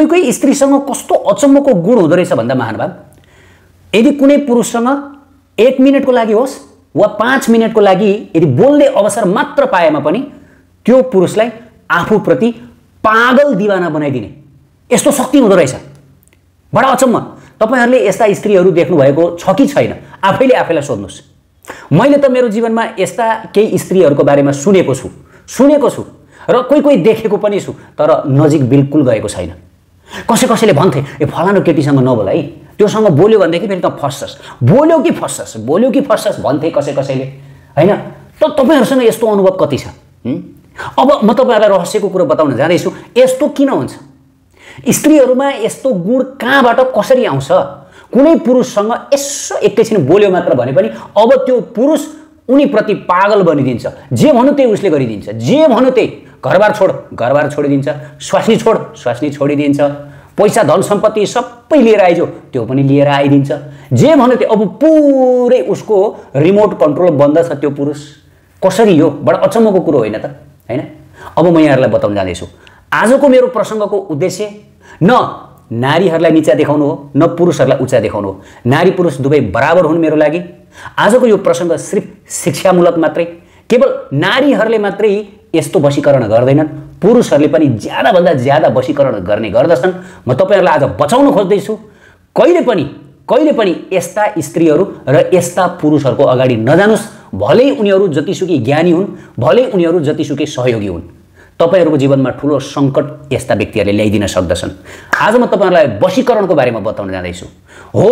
कोही कोही स्त्रीसँग कस्तो अचम्मको गुण हुँदो रहेछ भन्दा महानुभाव यदि कुनै पुरुषसँग एक मिनटको लागि होस् वा पाँच मिनटको लागि यदि बोल्ने अवसर मात्र पाएमा पनि त्यो पुरुषलाई आफूप्रति पागल दिवाना बनाइदिने यस्तो शक्ति हुँदो रहेछ बडा अचम्म तपाईँहरूले यस्ता स्त्रीहरू देख्नुभएको छ कि छैन आफैले आफैलाई सोध्नुहोस् मैले त मेरो जीवनमा यस्ता केही स्त्रीहरूको बारेमा सुनेको छु सुनेको छु र कोही कोही देखेको पनि छु तर नजिक बिल्कुल गएको छैन कसै कसैले भन्थे ए फलानु केटीसँग नबोला है त्योसँग बोल्यो भनेदेखि फेरि त फस्छस् बोल्यो कि फस्छस् बोल्यो कि फस्छस् भन्थे कसै कसैले होइन त तपाईँहरूसँग यस्तो अनुभव कति छ अब म तपाईँहरूलाई रहस्यको कुरो बताउन जाँदैछु यस्तो किन हुन्छ स्त्रीहरूमा यस्तो गुण कहाँबाट कसरी आउँछ कुनै पुरुषसँग यसो एकैछिन बोल्यो मात्र भने पनि अब त्यो पुरुष उनीप्रति पागल बनिदिन्छ जे भन्नु त्यही उसले गरिदिन्छ जे भन्नु त्यही घरबार छोड घरबार छोडिदिन्छ स्वास्नी छोड स्वास्नी छोडिदिन्छ पैसा धन सम्पत्ति सबै लिएर आइज त्यो पनि लिएर आइदिन्छ जे भन्नु त्यो अब पुरै उसको रिमोट कन्ट्रोल बन्द छ त्यो पुरुष कसरी हो बडा अचम्मको कुरो होइन त होइन अब म यहाँहरूलाई बताउन जाँदैछु आजको मेरो प्रसङ्गको उद्देश्य न नारीहरूलाई निचा देखाउनु हो न पुरुषहरूलाई उचा देखाउनु हो नारी पुरुष दुवै बराबर हुन् मेरो लागि आजको यो प्रसङ्ग सिर्फ शिक्षामूलक मात्रै केवल नारीहरूले मात्रै यस्तो वशीकरण गर्दैनन् पुरुषहरूले पनि ज्यादाभन्दा ज्यादा वशीकरण गर्ने गर्दछन् म तपाईँहरूलाई आज बचाउन खोज्दैछु कहिले पनि कहिले पनि यस्ता स्त्रीहरू र यस्ता पुरुषहरूको अगाडि नजानुस् भलै उनीहरू जतिसुकै ज्ञानी हुन् भलै उनीहरू जतिसुकै सहयोगी हुन् तपाईँहरूको जीवनमा ठुलो सङ्कट यस्ता व्यक्तिहरूले ल्याइदिन सक्दछन् आज म तपाईँहरूलाई वशीकरणको बारेमा बताउन जाँदैछु हो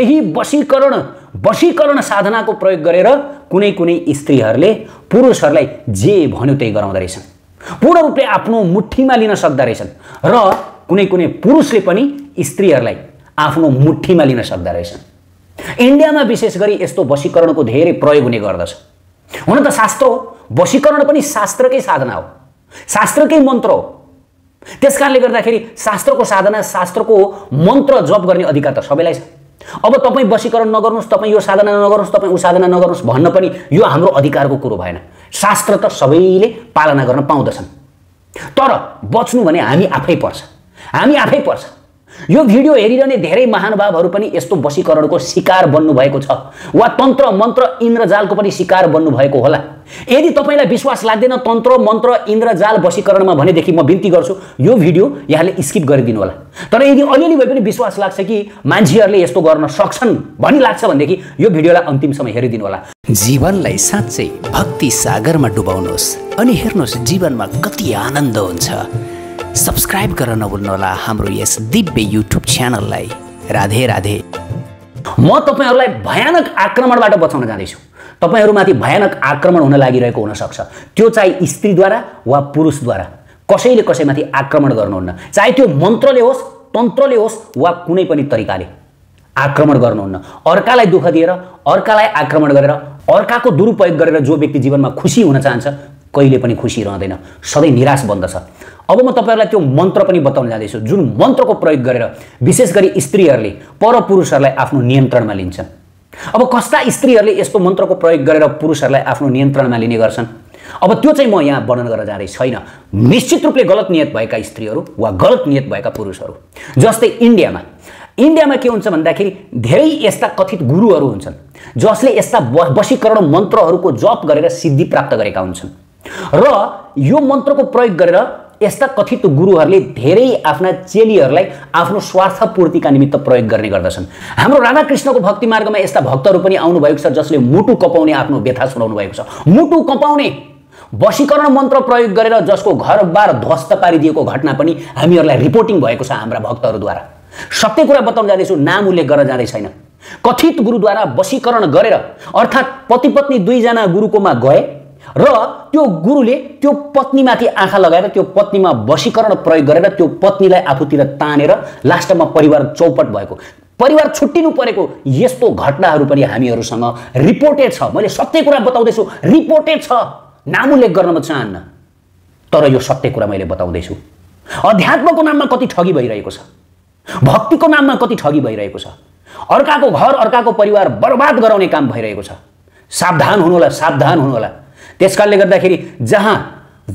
यही वशीकरण वशीकरण साधनाको प्रयोग गरेर कुनै कुनै स्त्रीहरूले पुरुषहरूलाई जे भन्यो त्यही गराउँदो रहेछन् पूर्ण रूपले आफ्नो मुठीमा लिन सक्दो रहेछन् र कुनै कुनै पुरुषले पनि स्त्रीहरूलाई आफ्नो मुठीमा लिन सक्दो रहेछन् इन्डियामा विशेष गरी यस्तो वशीकरणको धेरै प्रयोग हुने गर्दछ हुन त शास्त्र हो वशीकरण पनि शास्त्रकै साधना हो शास्त्रकै मन्त्र हो त्यस कारणले गर्दाखेरि शास्त्रको साधना शास्त्रको मन्त्र जप गर्ने अधिकार त सबैलाई छ अब तपाईँ वशीकरण नगर्नुहोस् तपाईँ यो साधना नगर्नुहोस् तपाईँ ऊ साधना नगर्नुहोस् भन्न पनि यो हाम्रो अधिकारको कुरो भएन शास्त्र त सबैले पालना गर्न पाउँदछन् तर बच्नु भने हामी आफै पर्छ हामी आफै पर्छ यो भिडियो हेरिरहने धेरै महानुभावहरू पनि यस्तो वशीकरणको शिकार बन्नुभएको छ वा तन्त्र मन्त्र इन्द्रजालको पनि शिकार बन्नुभएको होला यदि तपाईँलाई विश्वास लाग्दैन तन्त्र मन्त्र इन्द्रजाल वशीकरणमा भनेदेखि म बिन्ती गर्छु यो भिडियो यहाँले स्किप गरिदिनु होला तर यदि अलिअलि भए पनि विश्वास लाग्छ कि मान्छेहरूले यस्तो गर्न सक्छन् भनी लाग्छ भनेदेखि यो भिडियोलाई अन्तिमसम्म हेरिदिनु होला जीवनलाई साँच्चै भक्ति सागरमा डुबाउनुहोस् अनि हेर्नुहोस् जीवनमा कति आनन्द हुन्छ सब्सक्राइब गर्न नभुल्नुहोला हाम्रो यस दिव्य युट्युब च्यानललाई राधे राधे म तपाईँहरूलाई भयानक आक्रमणबाट बचाउन जाँदैछु तपाईँहरूमाथि भयानक आक्रमण हुन लागिरहेको हुनसक्छ त्यो चाहे स्त्रीद्वारा वा पुरुषद्वारा कसैले कसैमाथि आक्रमण गर्नुहुन्न चाहे त्यो मन्त्रले होस् तन्त्रले होस् वा कुनै पनि तरिकाले आक्रमण गर्नुहुन्न अर्कालाई दुःख दिएर अर्कालाई आक्रमण गरेर अर्काको दुरुपयोग गरेर जो व्यक्ति जीवनमा खुसी हुन चाहन्छ कहिले पनि खुसी रहँदैन सधैँ निराश बन्दछ अब म तपाईँहरूलाई त्यो मन्त्र पनि बताउन जाँदैछु जुन मन्त्रको प्रयोग गरेर विशेष गरी स्त्रीहरूले परपुरुषहरूलाई आफ्नो नियन्त्रणमा लिन्छन् अब कस्ता स्त्रीहरूले यस्तो मन्त्रको प्रयोग गरेर पुरुषहरूलाई आफ्नो नियन्त्रणमा लिने गर्छन् अब त्यो चाहिँ म यहाँ वर्णन गर्न जाँदै छैन निश्चित रूपले गलत नियत भएका स्त्रीहरू वा गलत नियत भएका पुरुषहरू जस्तै इन्डियामा इन्डियामा के हुन्छ भन्दाखेरि धेरै यस्ता कथित गुरुहरू हुन्छन् जसले यस्ता वशीकरण मन्त्रहरूको जप गरेर सिद्धि प्राप्त गरेका हुन्छन् र यो मन्त्रको प्रयोग गरेर यस्ता कथित गुरुहरूले धेरै आफ्ना चेलीहरूलाई आफ्नो स्वार्थपूर्तिका निमित्त प्रयोग गर्ने गर्दछन् हाम्रो राधाकृष्णको भक्ति मार्गमा यस्ता भक्तहरू पनि आउनुभएको छ जसले मुटु कपाउने आफ्नो व्यथा सुनाउनु भएको छ मुटु कपाउने वशीकरण मन्त्र प्रयोग गरेर जसको घरबार ध्वस्त पारिदिएको घटना पनि हामीहरूलाई रिपोर्टिङ भएको छ हाम्रा भक्तहरूद्वारा सत्य कुरा बताउन जाँदैछु नाम उल्लेख गर्न जाँदै छैन कथित गुरुद्वारा वशीकरण गरेर अर्थात् पतिपत्नी दुईजना गुरुकोमा गए र त्यो गुरुले त्यो पत्नीमाथि आँखा लगाएर त्यो पत्नीमा वशीकरण प्रयोग गरेर त्यो पत्नीलाई आफूतिर तानेर लास्टमा परिवार चौपट भएको परिवार छुट्टिनु परेको यस्तो घटनाहरू पनि हामीहरूसँग रिपोर्टेड छ मैले सत्य कुरा बताउँदैछु रिपोर्टेड छ नाम उल्लेख गर्न म चाहन्न तर यो सत्य कुरा मैले बताउँदैछु अध्यात्मको नाममा कति ठगी भइरहेको छ भक्तिको नाममा कति ठगी भइरहेको छ अर्काको घर अर्काको परिवार बर्बाद गराउने काम भइरहेको छ सावधान हुनुहोला सावधान हुनुहोला त्यस कारणले गर्दाखेरि जहाँ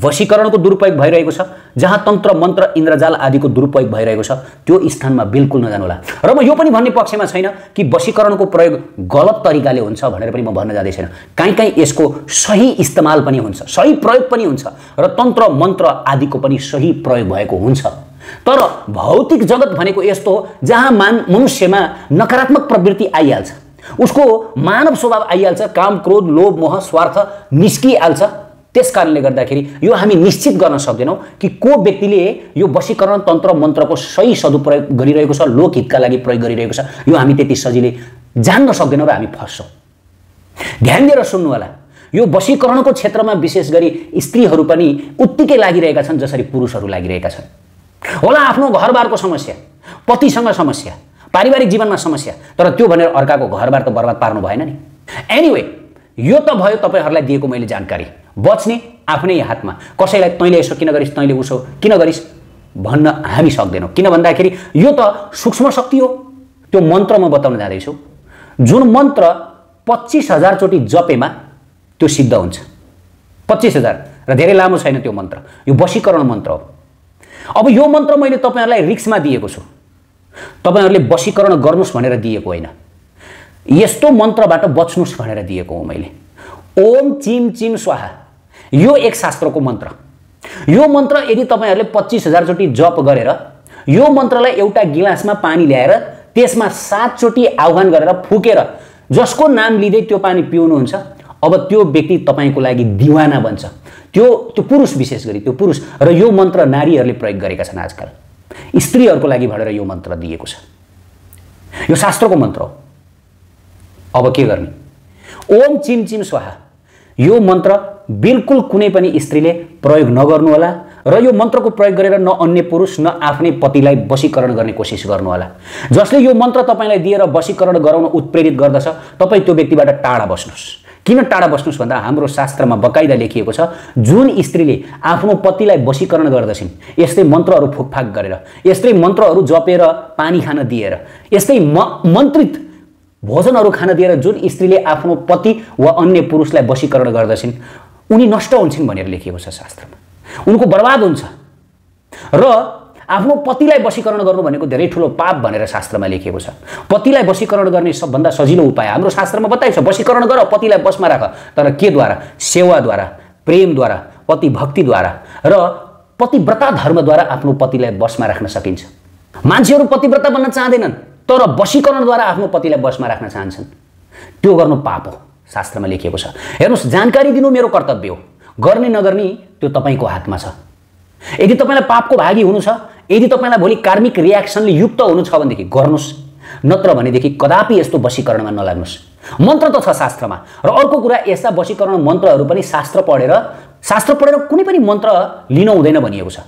वशीकरणको दुरुपयोग भइरहेको छ जहाँ तन्त्र मन्त्र इन्द्रजाल आदिको दुरुपयोग भइरहेको छ त्यो स्थानमा बिल्कुल नजानुहोला र म यो पनि भन्ने पक्षमा छैन कि वशीकरणको प्रयोग गलत तरिकाले हुन्छ भनेर पनि म भन्न जाँदै छैन काहीँ कहीँ यसको सही इस्तेमाल पनि हुन्छ सही प्रयोग पनि हुन्छ र तन्त्र मन्त्र आदिको पनि सही प्रयोग भएको हुन्छ तर भौतिक जगत भनेको यस्तो हो जहाँ मान मनुष्यमा नकारात्मक प्रवृत्ति आइहाल्छ उसको मानव स्वभाव आइहाल्छ काम क्रोध लोभ मोह स्वार्थ निस्किहाल्छ त्यस कारणले गर्दाखेरि यो हामी निश्चित गर्न सक्दैनौँ कि को व्यक्तिले यो वशीकरण तन्त्र मन्त्रको सही सदुप्रयोग गरिरहेको छ लोकहितका लागि प्रयोग गरिरहेको छ यो हामी त्यति सजिलै जान्न सक्दैनौँ र हामी फस्छौँ ध्यान दिएर सुन्नु होला यो वशीकरणको क्षेत्रमा विशेष गरी स्त्रीहरू पनि उत्तिकै लागिरहेका छन् जसरी पुरुषहरू लागिरहेका छन् होला आफ्नो घरबारको समस्या पतिसँग समस्या पारिवारिक जीवनमा समस्या तर त्यो भनेर अर्काको घरबार त बर्बाद पार्नु भएन नि एनिवे यो त भयो तपाईँहरूलाई दिएको मैले जानकारी बच्ने आफ्नै हातमा कसैलाई तैँले यसो किन गरिस् तैँले उसो किन गरिस् भन्न हामी सक्दैनौँ किन भन्दाखेरि यो त सूक्ष्म शक्ति हो त्यो मन्त्र म बताउन जाँदैछु जुन मन्त्र पच्चिस हजारचोटि जपेमा त्यो सिद्ध हुन्छ पच्चिस हजार र धेरै लामो छैन त्यो मन्त्र यो वशीकरण मन्त्र हो अब यो मन्त्र मैले तपाईँहरूलाई रिक्समा दिएको छु तपाईँहरूले वशीकरण गर्नुहोस् भनेर दिएको होइन यस्तो मन्त्रबाट बच्नुहोस् भनेर दिएको हो मैले ओम चिम चिम स्वाहा यो एक शास्त्रको मन्त्र यो मन्त्र यदि तपाईँहरूले पच्चिस हजारचोटि जप गरेर यो मन्त्रलाई एउटा गिलासमा पानी ल्याएर त्यसमा सातचोटि आह्वान गरेर फुकेर जसको नाम लिँदै त्यो पानी पिउनुहुन्छ अब त्यो व्यक्ति तपाईँको लागि दिवाना बन्छ त्यो त्यो पुरुष विशेष गरी त्यो पुरुष र यो मन्त्र नारीहरूले प्रयोग गरेका छन् आजकल स्त्रीहरूको लागि भनेर यो मन्त्र दिएको छ यो शास्त्रको मन्त्र हो अब के गर्ने ओम चिम चिम स्वाहा यो मन्त्र बिल्कुल कुनै पनि स्त्रीले प्रयोग नगर्नुहोला र यो मन्त्रको प्रयोग गरेर न अन्य पुरुष न आफ्नै पतिलाई वशीकरण गर्ने कोसिस गर्नुहोला जसले यो मन्त्र तपाईँलाई दिएर वशीकरण गराउन उत्प्रेरित गर्दछ तपाईँ त्यो व्यक्तिबाट टाढा बस्नुहोस् किन टाढा बस्नुहोस् भन्दा हाम्रो शास्त्रमा बकाइदा लेखिएको छ जुन स्त्रीले आफ्नो पतिलाई वशीकरण गर्दछन् यस्तै मन्त्रहरू फुकफाक गरेर यस्तै मन्त्रहरू जपेर पानी खान दिएर यस्तै म मन्त्रित भोजनहरू खान दिएर जुन स्त्रीले आफ्नो पति वा अन्य पुरुषलाई वशीकरण गर्दछन् उनी नष्ट हुन्छन् भनेर लेखिएको छ शास्त्रमा उनको बर्बाद हुन्छ र आफ्नो पतिलाई वशीकरण गर्नु भनेको धेरै ठुलो पाप भनेर शास्त्रमा लेखिएको छ पतिलाई वशीकरण गर्ने सबभन्दा सजिलो उपाय हाम्रो शास्त्रमा बताइन्छ वशीकरण गर पतिलाई बसमा राख तर केद्वारा सेवाद्वारा प्रेमद्वारा पति भक्तिद्वारा र पतिव्रता धर्मद्वारा आफ्नो पतिलाई बसमा राख्न सकिन्छ मान्छेहरू पतिव्रता बन्न चाहँदैनन् तर वशीकरणद्वारा आफ्नो पतिलाई बसमा राख्न चाहन्छन् त्यो गर्नु पाप हो शास्त्रमा लेखिएको छ हेर्नुहोस् जानकारी दिनु मेरो कर्तव्य हो गर्ने नगर्ने त्यो तपाईँको हातमा छ यदि तपाईँलाई पापको भागी हुनु छ यदि तपाईँलाई भोलि कार्मिक रियाक्सनले युक्त हुनु छ भनेदेखि गर्नुहोस् नत्र भनेदेखि कदापि यस्तो वशीकरणमा नलाग्नुहोस् मन्त्र त छ शास्त्रमा र अर्को कुरा यस्ता वशीकरण मन्त्रहरू पनि शास्त्र पढेर शास्त्र पढेर कुनै पनि मन्त्र लिन हुँदैन भनिएको छ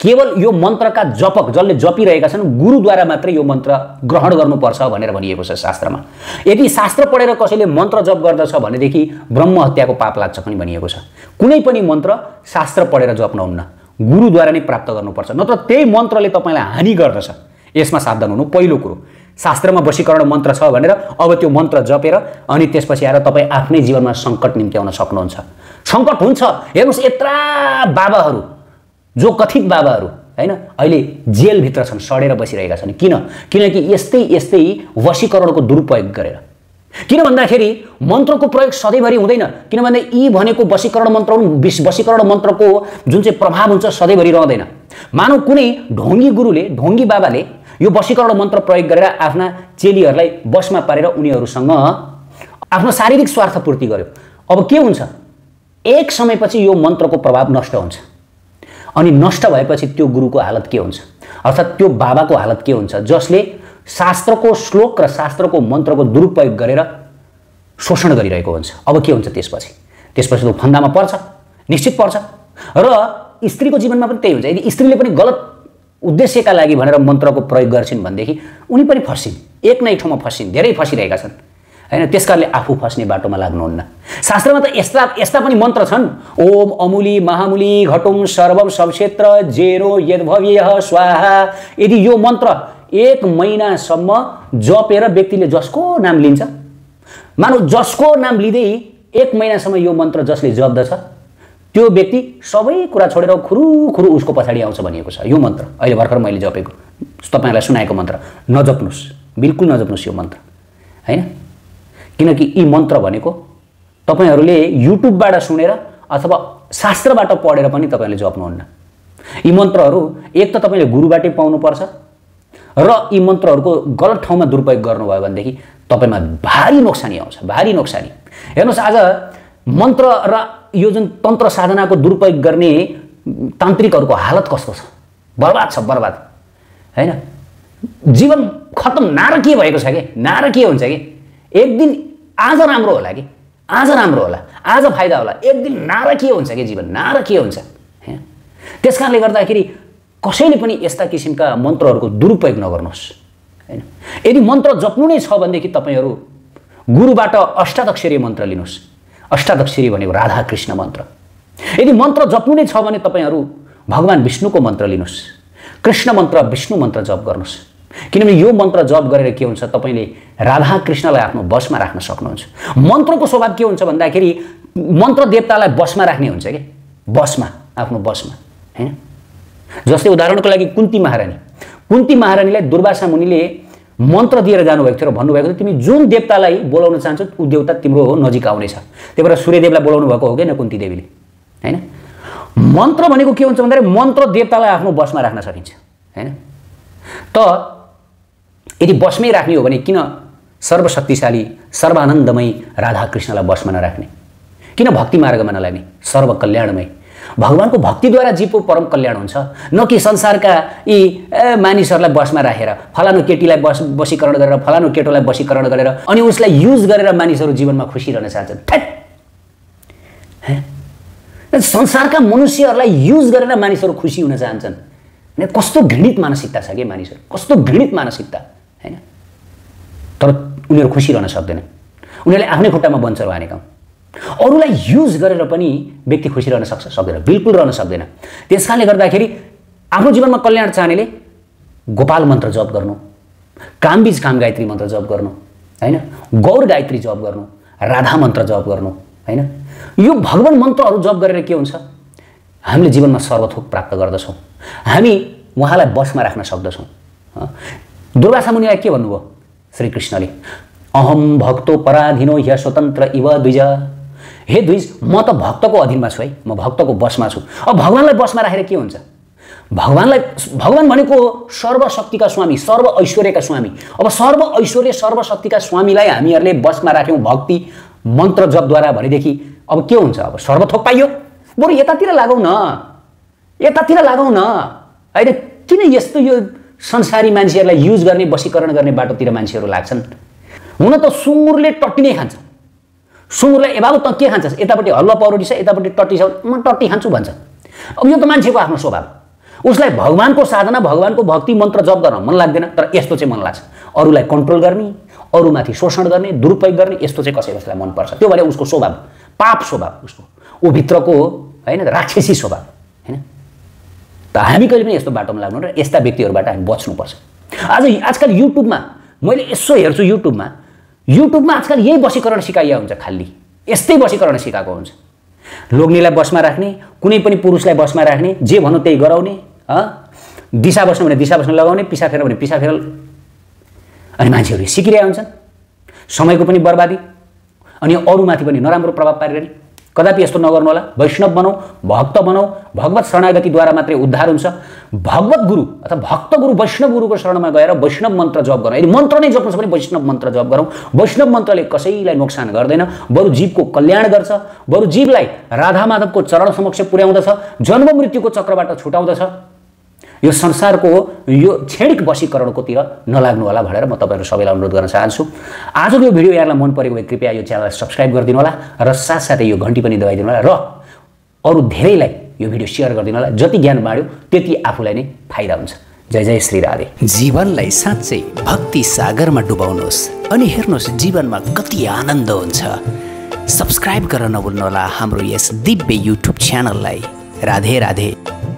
केवल यो मन्त्रका जपक जसले जपिरहेका छन् गुरुद्वारा मात्रै यो मन्त्र ग्रहण गर्नुपर्छ भनेर भनिएको छ शास्त्रमा यदि शास्त्र पढेर कसैले मन्त्र जप गर्दछ भनेदेखि ब्रह्महत्याको पाप लाग्छ पनि भनिएको छ कुनै पनि मन्त्र शास्त्र पढेर जप नहुन्न गुरुद्वारा नै प्राप्त गर्नुपर्छ नत्र त्यही मन्त्रले तपाईँलाई हानि गर्दछ यसमा सावधान हुनु पहिलो कुरो शास्त्रमा वशीकरण मन्त्र छ भनेर अब त्यो मन्त्र जपेर अनि त्यसपछि आएर तपाईँ आफ्नै जीवनमा सङ्कट निम्ति आउन सक्नुहुन्छ सङ्कट हुन्छ हेर्नुहोस् यत्रा बाबाहरू जो कथित बाबाहरू होइन अहिले जेलभित्र छन् सडेर बसिरहेका छन् किन किनकि यस्तै यस्तै वशीकरणको दुरुपयोग गरेर किन भन्दाखेरि मन्त्रको प्रयोग सधैँभरि हुँदैन किनभने यी भनेको वशीकरण मन्त्र विश वशीकरण मन्त्रको जुन चाहिँ प्रभाव हुन्छ सधैँभरि रहँदैन मानव कुनै ढोङ्गी गुरुले ढोङ्गी बाबाले यो वशीकरण मन्त्र प्रयोग गरेर आफ्ना चेलीहरूलाई बसमा पारेर उनीहरूसँग आफ्नो शारीरिक स्वार्थ पूर्ति गर्यो अब के हुन्छ एक समयपछि यो मन्त्रको प्रभाव नष्ट हुन्छ अनि नष्ट भएपछि त्यो गुरुको हालत के हुन्छ अर्थात् त्यो बाबाको हालत के हुन्छ जसले शास्त्रको श्लोक र शास्त्रको मन्त्रको दुरुपयोग गरेर शोषण गरिरहेको हुन्छ अब के हुन्छ त्यसपछि त्यसपछि त फन्दामा पर्छ निश्चित पर्छ र स्त्रीको जीवनमा पनि त्यही हुन्छ यदि स्त्रीले पनि गलत उद्देश्यका लागि भनेर मन्त्रको प्रयोग गर्छिन् भनेदेखि उनी पनि फर्सिन् एक नै ठाउँमा फर्सिन् धेरै फसिरहेका छन् होइन त्यस कारणले आफू फस्ने बाटोमा लाग्नुहुन्न शास्त्रमा त यस्ता यस्ता पनि मन्त्र छन् ओम अमुली महामुली घटुङ सर्वम सबक्षेत्र जेरो यद्भव्य स्वाहा यदि यो मन्त्र एक महिनासम्म जपेर व्यक्तिले जसको नाम लिन्छ मानव जसको नाम लिँदै एक महिनासम्म यो मन्त्र जसले जप्दछ त्यो व्यक्ति सबै कुरा छोडेर खुरुखुरु उसको पछाडि आउँछ भनिएको छ यो मन्त्र अहिले भर्खर मैले जपेको तपाईँहरूलाई सुनाएको मन्त्र नजप्नुहोस् बिल्कुल नजप्नुहोस् यो मन्त्र होइन किनकि यी मन्त्र भनेको तपाईँहरूले युट्युबबाट सुनेर अथवा शास्त्रबाट पढेर पनि तपाईँहरूले जप्नुहुन्न यी मन्त्रहरू एक त तपाईँले गुरुबाटै पाउनुपर्छ र यी मन्त्रहरूको गलत ठाउँमा दुरुपयोग गर्नुभयो भनेदेखि तपाईँमा भारी नोक्सानी आउँछ भारी नोक्सानी हेर्नुहोस् आज मन्त्र र यो जुन तन्त्र साधनाको दुरुपयोग गर्ने तान्त्रिकहरूको हालत कस्तो छ बर्बाद छ बर्बाद होइन जीवन खत्तम नारकीय भएको छ कि नारकीय हुन्छ कि एक दिन आज राम्रो होला कि आज राम्रो होला आज फाइदा होला एक दिन नारकीय हुन्छ कि जीवन नारकीय हुन्छ होइन त्यस कारणले गर्दाखेरि कसैले पनि यस्ता किसिमका मन्त्रहरूको दुरुपयोग नगर्नुहोस् होइन यदि मन्त्र जप्नु नै छ भनेदेखि तपाईँहरू गुरुबाट अष्टादक्षरी मन्त्र लिनुहोस् अष्टादक्षरी भनेको राधा कृष्ण मन्त्र यदि मन्त्र जप्नु नै छ भने तपाईँहरू भगवान् विष्णुको मन्त्र लिनुहोस् कृष्ण मन्त्र विष्णु मन्त्र जप गर्नुहोस् किनभने यो मन्त्र जप गरेर के हुन्छ तपाईँले कृष्णलाई आफ्नो वशमा राख्न सक्नुहुन्छ मन्त्रको स्वभाव के हुन्छ भन्दाखेरि मन्त्र देवतालाई वशमा राख्ने हुन्छ कि वशमा आफ्नो वशमा होइन जस्तै उदाहरणको लागि कुन्ती महारानी कुन्ती महारानीलाई दुर्वासा मुनिले मन्त्र दिएर जानुभएको थियो र भन्नुभएको थियो तिमी जुन देवतालाई बोलाउन चाहन्छौ ऊ देवता तिम्रो हो नजिक आउनेछ त्यही भएर सूर्यदेवलाई बोलाउनु भएको हो किन कुन्ती देवीले होइन मन्त्र भनेको के हुन्छ भन्दाखेरि मन्त्र देवतालाई आफ्नो बसमा राख्न सकिन्छ होइन त यदि बसमै राख्ने हो भने किन सर्वशक्तिशाली सर्वानन्दमय राधाकृष्णलाई बसमा नराख्ने किन भक्ति मार्गमा नलाग्ने सर्वकल्याणमय भगवान्को भक्तिद्वारा जीवको परम कल्याण हुन्छ न कि संसारका यी मानिसहरूलाई बसमा राखेर फलानु केटीलाई बस बसीकरण गरेर फलानु केटोलाई बसीकरण गरेर अनि उसलाई युज गरेर मानिसहरू जीवनमा खुसी रहन चाहन्छन् ठ्याट संसारका मनुष्यहरूलाई युज गरेर मानिसहरू खुसी हुन चाहन्छन् होइन कस्तो घृणित मानसिकता छ कि मानिसहरू कस्तो घृणित मानसिकता होइन तर उनीहरू खुसी रहन सक्दैनन् उनीहरूले आफ्नै खुट्टामा बन्छ हुन् अरूलाई युज गरेर पनि व्यक्ति खुसी रहन सक्छ सक्दैन बिल्कुल रहन सक्दैन त्यस कारणले गर्दाखेरि आफ्नो जीवनमा कल्याण चाहनेले गोपाल मन्त्र जप गर्नु कामबीज काम गायत्री मन्त्र जप गर्नु होइन गौर गायत्री जप गर्नु राधा मन्त्र जप गर्नु होइन यो भगवान् मन्त्रहरू जप गरेर के हुन्छ हामीले जीवनमा सर्वथोक प्राप्त गर्दछौँ हामी उहाँलाई बसमा राख्न सक्दछौँ दुर्गा मुनिलाई के भन्नुभयो श्रीकृष्णले अहम् भक्तो पराधीनो ह्य स्वतन्त्र इव द्विज हे द्विज म त भक्तको अधीनमा छु है म भक्तको बसमा छु अब भगवान्लाई बसमा राखेर के हुन्छ भगवान्लाई भगवान् भनेको सर्वशक्तिका स्वामी सर्व ऐश्वर्यका स्वामी अब सर्व ऐश्वर्य सर्वशक्तिका स्वामीलाई हामीहरूले बसमा राख्यौँ भक्ति मन्त्र जपद्वारा भनेदेखि अब के हुन्छ अब सर्वथोक पाइयो बरु यतातिर लागौँ न यतातिर लागौँ न होइन किन यस्तो यो संसारी मान्छेहरूलाई युज गर्ने वशीकरण गर्ने बाटोतिर मान्छेहरू लाग्छन् हुन त सुँगुरले नै खान्छ सुँगुरलाई ए बाबु त के खान्छस् यतापट्टि हल्लो पौरोटी छ यतापट्टि टट्टी छ म टट्टी खान्छु भन्छ अब यो त मान्छेको आफ्नो स्वभाव उसलाई भगवान्को साधना भगवान्को भक्ति मन्त्र जप गर्न मन लाग्दैन तर यस्तो चाहिँ मन लाग्छ अरूलाई कन्ट्रोल गर्ने अरूमाथि शोषण गर्ने दुरुपयोग गर्ने यस्तो चाहिँ कसै कसैलाई मनपर्छ त्यो भने उसको स्वभाव पाप स्वभाव उसको ऊ भित्रको होइन राक्षसी स्वभाव होइन त हामी कहिले पनि यस्तो बाटोमा लाग्नु र यस्ता व्यक्तिहरूबाट हामी बच्नुपर्छ आज आजकल युट्युबमा मैले यसो हेर्छु युट्युबमा युट्युबमा आजकल यही वशीकरण सिकाइया हुन्छ खालि यस्तै वशीकरण सिकाएको हुन्छ लोग्नेलाई बसमा राख्ने कुनै पनि पुरुषलाई बसमा राख्ने जे भनौँ त्यही गराउने दिशा बस्नु भने दिशा बस्नु लगाउने पिसा फेर भने पिसा फेर अनि मान्छेहरू सिकिरहेका हुन्छन् समयको पनि बर्बादी अनि अरूमाथि पनि नराम्रो प्रभाव पारिरहने कदापि यस्तो नगर्नु होला वैष्णव बनाऊ भक्त बनाऊ भगवत शरणागतिद्वारा मात्रै उद्धार हुन्छ भगवत गुरु अथवा भक्त गुरु वैष्णव गुरुको शरणमा गएर वैष्णव मन्त्र जप गरौँ यदि मन्त्र नै जप्नु छ भने वैष्णव मन्त्र जप गरौँ वैष्णव मन्त्रले कसैलाई नोक्सान गर्दैन बरु जीवको कल्याण गर्छ बरु जीवलाई राधा माधवको चरण समक्ष पुर्याउँदछ जन्म मृत्युको चक्रबाट छुटाउँदछ यो संसारको यो क्षणिक वशीकरणकोतिर नलाग्नु होला भनेर म तपाईँहरू सबैलाई अनुरोध गर्न चाहन्छु आजको यो भिडियो यहाँलाई मन परेको भए कृपया यो च्यानललाई सब्सक्राइब गरिदिनु होला र साथसाथै यो घन्टी पनि दबाइदिनु होला र अरू धेरैलाई यो भिडियो सेयर गरिदिनु होला जति ज्ञान बाँड्यो त्यति आफूलाई नै फाइदा हुन्छ जय जय श्री राधे जीवनलाई साँच्चै भक्ति सागरमा डुबाउनुहोस् अनि हेर्नुहोस् जीवनमा कति आनन्द हुन्छ सब्सक्राइब गर्न नभुल्नुहोला हाम्रो यस दिव्य युट्युब च्यानललाई राधे राधे